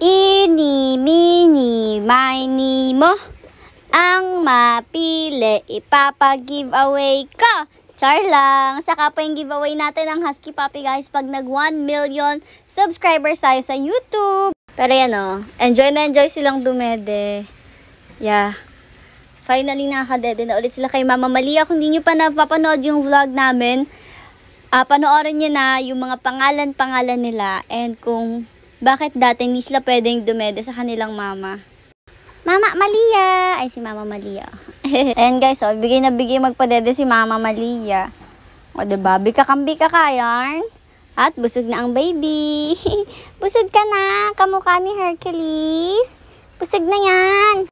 Ini, mini, mini mo. Ang mapili, ipapag-giveaway ko. Char lang. Saka pa yung giveaway natin ng Husky Puppy guys pag nag 1 million subscribers tayo sa YouTube. Pero yan o. Oh, enjoy na enjoy silang dumede. Yeah. Finally nakakadede na ulit sila kay Mama Malia. Kung hindi nyo pa napapanood yung vlog namin, uh, panoorin nyo na yung mga pangalan-pangalan nila. And kung bakit dating ni sila pwedeng dumede sa kanilang mama? Mama Malia! Ay, si Mama Malia. Ayan guys, oh, bigay na bigay magpadede si Mama Malia. O, diba? Bikakambi ka ka, yarn. At busog na ang baby. busog ka na, kamukha ni Hercules. Busog na yan.